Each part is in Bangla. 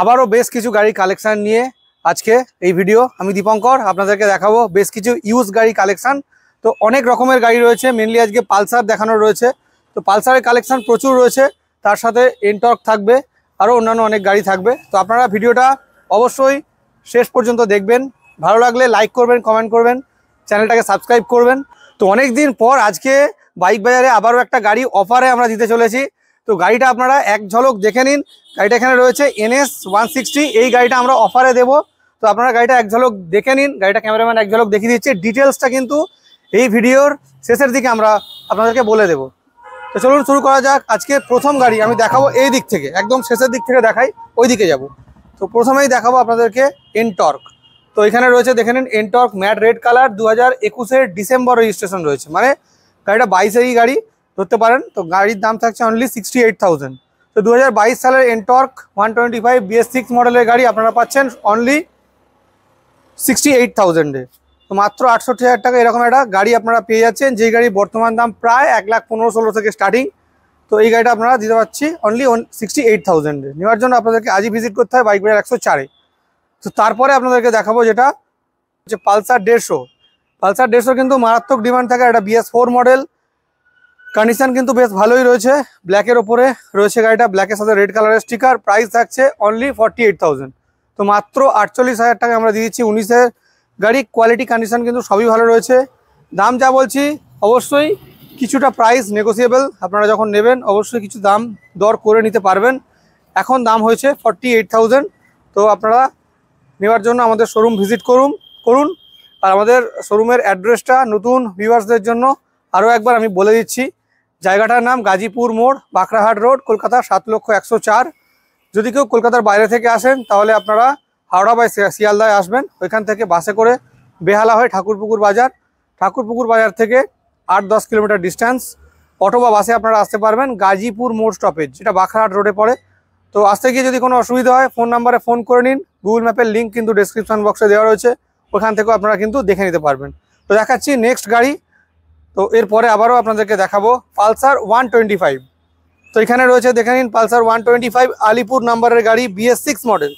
আবারও বেশ কিছু গাড়ির কালেকশান নিয়ে আজকে এই ভিডিও আমি দীপঙ্কর আপনাদেরকে দেখাবো বেশ কিছু ইউজ গাড়ি কালেকশান তো অনেক রকমের গাড়ি রয়েছে মেনলি আজকে পালসার দেখানো রয়েছে তো পালসারের কালেকশান প্রচুর রয়েছে তার সাথে এনটর্ক থাকবে আরও অন্যান্য অনেক গাড়ি থাকবে তো আপনারা ভিডিওটা অবশ্যই শেষ পর্যন্ত দেখবেন ভালো লাগলে লাইক করবেন কমেন্ট করবেন চ্যানেলটাকে সাবস্ক্রাইব করবেন তো অনেক দিন পর আজকে বাইক বাজারে আবারও একটা গাড়ি অফারে আমরা দিতে চলেছি তো গাড়িটা আপনারা এক ঝলক দেখে নিন গাড়িটা এখানে রয়েছে এনএস ওয়ান এই গাড়িটা আমরা অফারে দেব তো আপনারা গাড়িটা এক ঝলক দেখে নিন গাড়িটা ক্যামেরাম্যান এক ঝলক দেখিয়ে দিচ্ছে ডিটেলসটা কিন্তু এই ভিডিওর শেষের দিকে আমরা আপনাদেরকে বলে দেব তো চলুন শুরু করা যাক আজকে প্রথম গাড়ি আমি দেখাবো এই দিক থেকে একদম শেষের দিক থেকে দেখাই ওই দিকে যাব তো প্রথমেই দেখাবো আপনাদেরকে এনটর্ক তো এখানে রয়েছে দেখে নিন এনটর্ক ম্যাট রেড কালার দু হাজার ডিসেম্বর রেজিস্ট্রেশন রয়েছে মানে গাড়িটা বাইশেরই গাড়ি ধরতে পারেন তো গাড়ির দাম থাকছে অনলি সিক্সটি এইট থাউজেন্ড তো দু সালের NTorq one twenty five BS six মডেলের গাড়ি আপনারা পাচ্ছেন অনলি সিক্সটি এইট থাউজেন্ডে তো মাত্র আটষট্টি হাজার টাকা এরকম একটা গাড়ি আপনারা পেয়ে যাচ্ছেন যেই গাড়ির বর্তমান দাম প্রায় এক লাখ পনেরো ষোলো থেকে স্টার্টিং তো এই গাড়িটা আপনারা দিতে পারছি অনলি সিক্সটি এইট থাউজেন্ডে নেওয়ার জন্য আপনাদেরকে আজই ভিজিট করতে হয় বাইক বাজার একশো চারে তো তারপরে আপনাদেরকে দেখাবো যেটা হচ্ছে পালসার দেড়শো পালসার দেড়শো কিন্তু মারাত্মক ডিমান্ড থাকে একটা বিএস ফোর মডেল কন্ডিশন কিন্তু বেশ ভালোই রয়েছে ব্ল্যাকের ওপরে রয়েছে গাড়িটা ব্ল্যাকের সাথে রেড কালারের স্টিকার প্রাইস থাকছে অনলি ফর্টি তো মাত্র আটচল্লিশ হাজার টাকা আমরা দিয়েছি উনিশের গাড়ি কোয়ালিটি কন্ডিশন কিন্তু সবই ভালো রয়েছে দাম যা বলছি অবশ্যই কিছুটা প্রাইস নেগোসিয়েবল আপনারা যখন নেবেন অবশ্যই কিছু দাম দর করে নিতে পারবেন এখন দাম হয়েছে ফর্টি তো আপনারা নেওয়ার জন্য আমাদের শোরুম ভিজিট করুন করুন আর আমাদের শোরুমের অ্যাড্রেসটা নতুন ভিউয়ার্সদের জন্য আরও একবার আমি বলে দিচ্ছি জায়গাটার নাম গাজীপুর মোড় বাঁকড়াহাট রোড কলকাতা সাত লক্ষ একশো চার যদি কেউ কলকাতার বাইরে থেকে আসেন তাহলে আপনারা হাওড়া বা শিয়ালদায় আসবেন ওইখান থেকে বাসে করে বেহালা হয় ঠাকুরপুকুর বাজার ঠাকুরপুকুর বাজার থেকে আট দশ কিলোমিটার ডিস্ট্যান্স অটো বা বাসে আপনারা আসতে পারবেন গাজীপুর মোড় স্টপেজ যেটা বাঁকড়াহাট রোডে পড়ে তো আসতে গিয়ে যদি কোনো অসুবিধা হয় ফোন নাম্বারে ফোন করে নিন গুগল ম্যাপের লিঙ্ক কিন্তু ডিসক্রিপশান বক্সে দেওয়া রয়েছে ওখান থেকেও আপনারা কিন্তু দেখে নিতে পারবেন তো দেখাচ্ছি নেক্সট গাড়ি তো এরপরে আবারও আপনাদেরকে দেখাবো পালসার ওয়ান তো এখানে রয়েছে দেখে নিন পালসার ওয়ান আলিপুর নাম্বারের গাড়ি বিএস সিক্স মডেল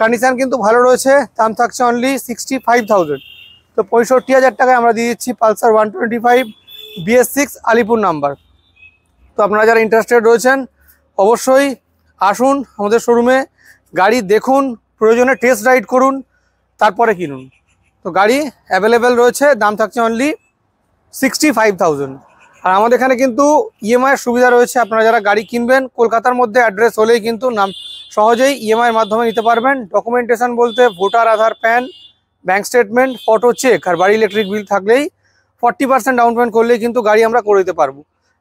কন্ডিশান কিন্তু ভালো রয়েছে দাম থাকছে অনলি সিক্সটি তো পঁয়ষট্টি হাজার টাকায় আমরা দিয়ে দিচ্ছি Pulsar one twenty five BS six Alipur number তো আপনারা যারা ইন্টারেস্টেড রয়েছেন অবশ্যই আসুন আমাদের শোরুমে গাড়ি দেখুন প্রয়োজনে টেস্ট রাইড করুন তারপরে কিনুন তো গাড়ি অ্যাভেলেবেল রয়েছে দাম থাকছে অনলি সিক্সটি ফাইভ আর আমাদের এখানে কিন্তু ইএমআইয়ের e সুবিধা রয়েছে আপনারা যারা গাড়ি কিনবেন কলকাতার মধ্যে অ্যাড্রেস হলেই কিন্তু নাম সহজেই ইএমআইয়ের e মাধ্যমে নিতে পারবেন ডকুমেন্টেশন বলতে voter Aadhaar PAN bank statement photo check আর বাড়ি ইলেকট্রিক বিল থাকলেই ফর্টি পার্সেন্ট ডাউন পেমেন্ট করলেই কিন্তু গাড়ি আমরা করে দিতে পারবো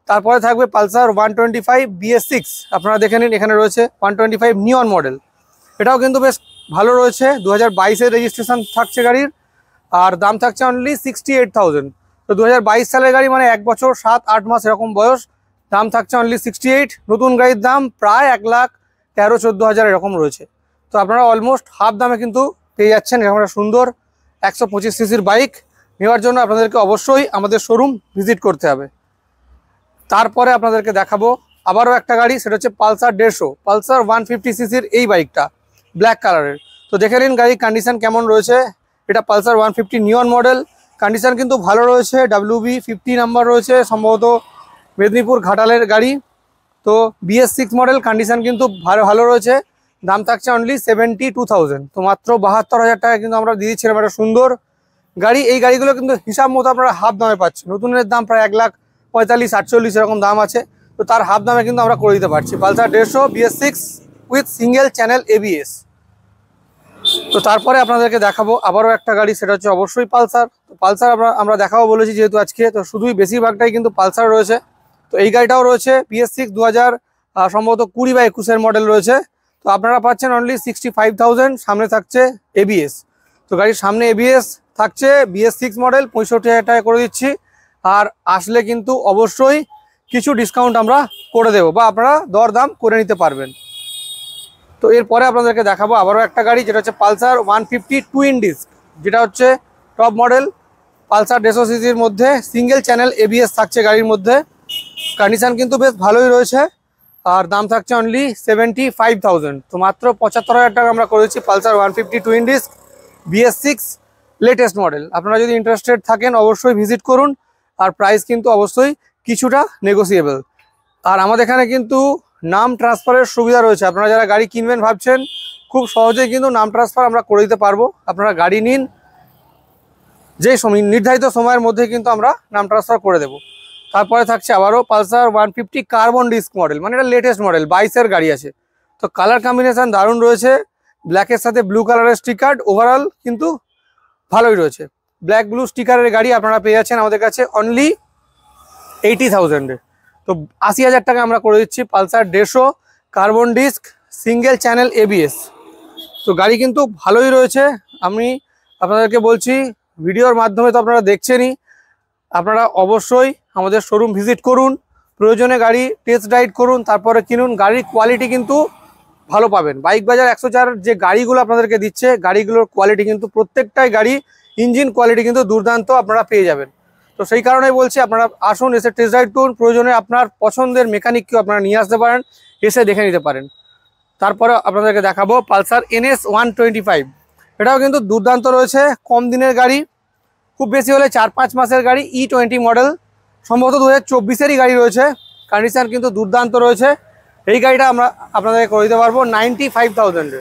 তারপরে থাকবে Pulsar one twenty five BS six আপনারা দেখে নিন এখানে রয়েছে one twenty five neon model এটাও কিন্তু বেশ ভালো রয়েছে দু হাজার রেজিস্ট্রেশন থাকছে গাড়ির আর দাম থাকছে অনলি সিক্সটি এইট থাউজেন্ড তো দু সালের গাড়ি মানে এক বছর সাত আট মাস এরকম বয়স দাম থাকছে অনলি সিক্সটি নতুন গাড়ির দাম প্রায় এক লাখ তেরো চোদ্দো হাজার এরকম রয়েছে তো আপনারা অলমোস্ট হাফ দামে কিন্তু পেয়ে যাচ্ছেন এরকম একটা সুন্দর একশো পঁচিশ সিসির বাইক নেওয়ার জন্য আপনাদেরকে অবশ্যই আমাদের শোরুম ভিজিট করতে হবে তারপরে আপনাদেরকে দেখাবো আবারও একটা গাড়ি সেটা হচ্ছে পালসার দেড়শো পালসার ওয়ান ফিফটি সিসির এই বাইকটা ব্ল্যাক কালারের তো দেখে নিন গাড়ির কন্ডিশন কেমন রয়েছে এটা Pulsar one fifty neon model condition কিন্তু ভালো রয়েছে বি ফিফটি নাম্বার রয়েছে সম্ভবত মেদিনীপুর ঘাটালের গাড়ি তো বিএস সিক্স মডেল কন্ডিশন কিন্তু ভালো ভালো রয়েছে দাম থাকছে অনলি সেভেন্টি টু থাউজেন্ড তো মাত্র বাহাত্তর হাজার টাকা কিন্তু আমরা দিয়ে দিচ্ছিলাম একটা সুন্দর গাড়ি এই গাড়িগুলো কিন্তু হিসাব মতো আপনারা হাফ দামে পাচ্ছেন নতুনের দাম প্রায় এক লাখ পঁয়তাল্লিশ আটচল্লিশ এরকম দাম আছে তো তার হাফ দামে কিন্তু আমরা করে দিতে পারছি পালসার দেড়শো BS six with single channel ABS তো তারপরে আপনাদেরকে দেখাবো আবারও একটা গাড়ি সেটা হচ্ছে অবশ্যই পালসার তো পালসার আমরা আমরা দেখাবো বলেছি যেহেতু আজকে তো শুধুই বেশিরভাগটাই কিন্তু পালসার রয়েছে তো এই গাড়িটাও রয়েছে পিএস সিক্স দু হাজার সম্ভবত কুড়ি বা একুশের মডেল রয়েছে তো আপনারা পাচ্ছেন অনলি সিক্সটি ফাইভ থাউজেন্ড সামনে থাকছে এবিএস তো গাড়ির সামনে এবিএস থাকছে বিএস সিক্স মডেল পঁয়ষট্টি হাজার টাকা করে দিচ্ছি আর আসলে কিন্তু অবশ্যই কিছু ডিসকাউন্ট আমরা করে দেব বা আপনারা দর দাম করে নিতে পারবেন তো এরপরে আপনাদেরকে দেখাবো আবারও একটা গাড়ি যেটা হচ্ছে Pulsar one fifty twin disc যেটা হচ্ছে টপ মডেল পালসার ডেসোসিসির সিসির মধ্যে সিঙ্গেল চ্যানেল এবিএস থাকছে গাড়ির মধ্যে কন্ডিশান কিন্তু বেশ ভালোই রয়েছে আর দাম থাকছে অনলি সেভেন্টি ফাইভ থাউজেন্ড তো মাত্র পঁচাত্তর হাজার টাকা আমরা করেছি Pulsar one fifty twin disc BS six latest model আপনারা যদি ইন্টারেস্টেড থাকেন অবশ্যই ভিজিট করুন আর প্রাইস কিন্তু অবশ্যই কিছুটা নেগোসিয়েবল আর আমাদের এখানে কিন্তু নাম ট্রান্সফারের সুবিধা রয়েছে আপনারা যারা গাড়ি কিনবেন ভাবছেন খুব সহজেই কিন্তু নাম ট্রান্সফার আমরা করে দিতে পারবো আপনারা গাড়ি নিন যে সময় নির্ধারিত সময়ের মধ্যে কিন্তু আমরা নাম ট্রান্সফার করে দেব তারপরে থাকছে আবারও Pulsar one fifty carbon disc model মানে এটা লেটেস্ট মডেল বাইশের গাড়ি আছে তো কালার কম্বিনেশান দারুণ রয়েছে ব্ল্যাকের সাথে ব্লু কালারের স্টিকার ওভারঅল কিন্তু ভালোই রয়েছে ব্ল্যাক ব্লু স্টিকারের গাড়ি আপনারা পেয়ে যাচ্ছেন আমাদের কাছে অনলি এইটি থাউজেন্ডের তো আশি হাজার টাকা আমরা করে দিচ্ছি পালসার দেড়শো carbon disc single channel ABS তো গাড়ি কিন্তু ভালোই রয়েছে আমি আপনাদেরকে বলছি ভিডিওর মাধ্যমে তো আপনারা দেখছেনই আপনারা অবশ্যই আমাদের শোরুম ভিজিট করুন প্রয়োজনে গাড়ি টেস্ট রাইড করুন তারপরে কিনুন গাড়ির কোয়ালিটি কিন্তু ভালো পাবেন বাইক বাজার একশো চার যে গাড়িগুলো আপনাদেরকে দিচ্ছে গাড়িগুলোর কোয়ালিটি কিন্তু প্রত্যেকটাই গাড়ি ইঞ্জিন কোয়ালিটি কিন্তু দুর্দান্ত আপনারা পেয়ে যাবেন তো সেই কারণে বলছি আপনারা আসুন এসে টেস্ট রাইড করুন প্রয়োজনে আপনার পছন্দের মেকানিককেও আপনারা নিয়ে আসতে পারেন এসে দেখে নিতে পারেন তারপরে আপনাদেরকে দেখাবো পালসার এনএস ওয়ান এটাও কিন্তু দুর্দান্ত রয়েছে কম দিনের গাড়ি খুব বেশি হলে চার পাঁচ মাসের গাড়ি ই টোয়েন্টি মডেল সম্ভবত দু হাজার গাড়ি রয়েছে কন্ডিশান কিন্তু দুর্দান্ত রয়েছে এই গাড়িটা আমরা আপনাদেরকে করে দিতে পারবো নাইনটি ফাইভ থাউজেন্ডে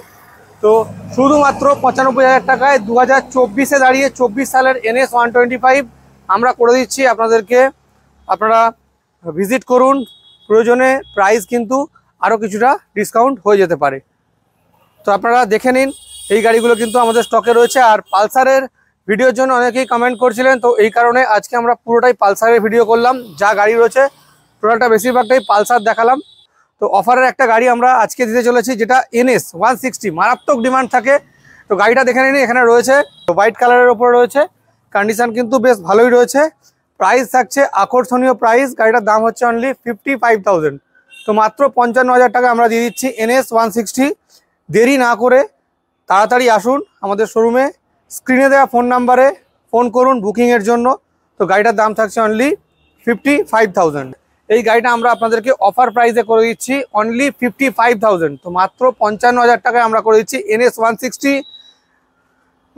তো শুধুমাত্র পঁচানব্বই হাজার টাকায় দু হাজার চব্বিশে দাঁড়িয়ে চব্বিশ সালের এনএস ওয়ান টোয়েন্টি ফাইভ আমরা করে দিচ্ছি আপনাদেরকে আপনারা ভিজিট করুন প্রয়োজনে প্রাইস কিন্তু আরও কিছুটা ডিসকাউন্ট হয়ে যেতে পারে তো আপনারা দেখে নিন এই গাড়িগুলো কিন্তু আমাদের স্টকে রয়েছে আর পালসারের ভিডিওর জন্য অনেকেই কমেন্ট করছিলেন তো এই কারণে আজকে আমরা পুরোটাই পালসারের ভিডিও করলাম যা গাড়ি রয়েছে টোটালটা বেশিরভাগটাই পালসার দেখালাম তো অফারের একটা গাড়ি আমরা আজকে দিতে চলেছি যেটা এনএস ওয়ান সিক্সটি মারাত্মক ডিমান্ড থাকে তো গাড়িটা দেখে নিন এখানে রয়েছে হোয়াইট কালারের ওপর রয়েছে কন্ডিশন কিন্তু বেশ ভালোই রয়েছে প্রাইস থাকছে আকর্ষণীয় প্রাইস গাড়িটার দাম হচ্ছে অনলি ফিফটি তো মাত্র পঞ্চান্ন হাজার টাকা আমরা দিয়ে দিচ্ছি এনএস ওয়ান দেরি না করে তাড়াতাড়ি আসুন আমাদের শোরুমে স্ক্রিনে দেওয়া ফোন নাম্বারে ফোন করুন বুকিংয়ের জন্য তো গাড়িটার দাম থাকছে অনলি ফিফটি এই গাড়িটা আমরা আপনাদেরকে অফার প্রাইসে করে দিচ্ছি অনলি ফিফটি তো মাত্র পঞ্চান্ন হাজার টাকায় আমরা করে দিচ্ছি এনএস ওয়ান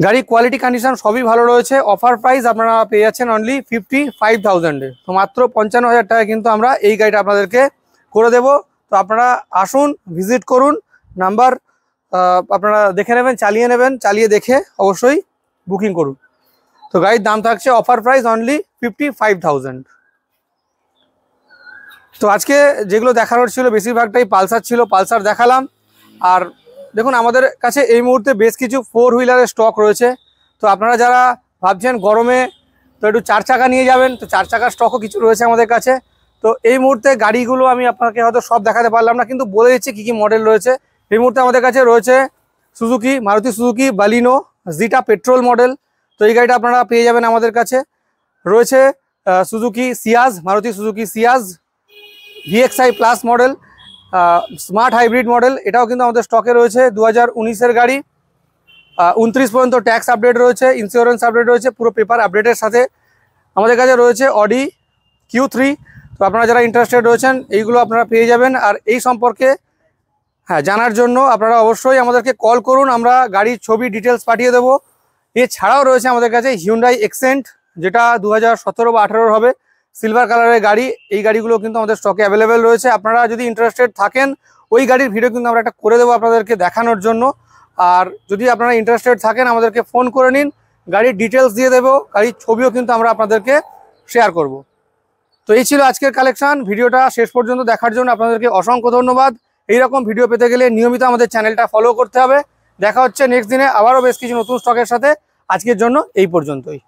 গাড়ির কোয়ালিটি কন্ডিশন সবই ভালো রয়েছে অফার প্রাইস আপনারা পেয়ে যাচ্ছেন অনলি ফিফটি ফাইভ থাউজেন্ডে তো মাত্র পঞ্চান্ন হাজার টাকা কিন্তু আমরা এই গাড়িটা আপনাদেরকে করে দেব তো আপনারা আসুন ভিজিট করুন নাম্বার আপনারা দেখে নেবেন চালিয়ে নেবেন চালিয়ে দেখে অবশ্যই বুকিং করুন তো গাড়ির দাম থাকছে offer price only fifty five thousand তো আজকে যেগুলো দেখানোর ছিল বেশিরভাগটাই পালসার ছিল পালসার দেখালাম আর দেখুন আমাদের কাছে এই মুহূর্তে বেশ কিছু ফোর হুইলারের স্টক রয়েছে তো আপনারা যারা ভাবছেন গরমে তো একটু চার চাকা নিয়ে যাবেন তো চার চাকার স্টকও কিছু রয়েছে আমাদের কাছে তো এই মুহূর্তে গাড়িগুলো আমি আপনাকে হয়তো সব দেখাতে পারলাম না কিন্তু বলে দিচ্ছি কী কী মডেল রয়েছে এই মুহূর্তে আমাদের কাছে রয়েছে Suzuki Maruti Suzuki Baleno Zeta petrol model তো এই গাড়িটা আপনারা পেয়ে যাবেন আমাদের কাছে রয়েছে Suzuki Ciaz Maruti Suzuki Ciaz VXI plus model smart hybrid model এটাও কিন্তু আমাদের স্টকে রয়েছে দু হাজার গাড়ি উনত্রিশ পর্যন্ত ট্যাক্স আপডেট রয়েছে ইন্স্যুরেন্স আপডেট রয়েছে পুরো পেপার আপডেটের সাথে আমাদের কাছে রয়েছে অডি কিউ থ্রি তো আপনারা যারা ইন্টারেস্টেড রয়েছেন এইগুলো আপনারা পেয়ে যাবেন আর এই সম্পর্কে হ্যাঁ জানার জন্য আপনারা অবশ্যই আমাদেরকে কল করুন আমরা গাড়ির ছবি ডিটেলস পাঠিয়ে দেবো এছাড়াও রয়েছে আমাদের কাছে হিউন্ডাই এক্সেন্ট যেটা দু হাজার সতেরো বা আঠেরোর হবে সিলভার কালারের গাড়ি এই গাড়িগুলো কিন্তু আমাদের স্টকে অ্যাভেলেবেল রয়েছে আপনারা যদি ইন্টারেস্টেড থাকেন ওই গাড়ির ভিডিও কিন্তু আমরা একটা করে দেবো আপনাদেরকে দেখানোর জন্য আর যদি আপনারা ইন্টারেস্টেড থাকেন আমাদেরকে ফোন করে নিন গাড়ির ডিটেলস দিয়ে দেবো গাড়ির ছবিও কিন্তু আমরা আপনাদেরকে শেয়ার করব। তো এই ছিল আজকের কালেকশান ভিডিওটা শেষ পর্যন্ত দেখার জন্য আপনাদেরকে অসংখ্য ধন্যবাদ এইরকম ভিডিও পেতে গেলে নিয়মিত আমাদের চ্যানেলটা ফলো করতে হবে দেখা হচ্ছে নেক্সট দিনে আবারও বেশ কিছু নতুন স্টকের সাথে আজকের জন্য এই পর্যন্তই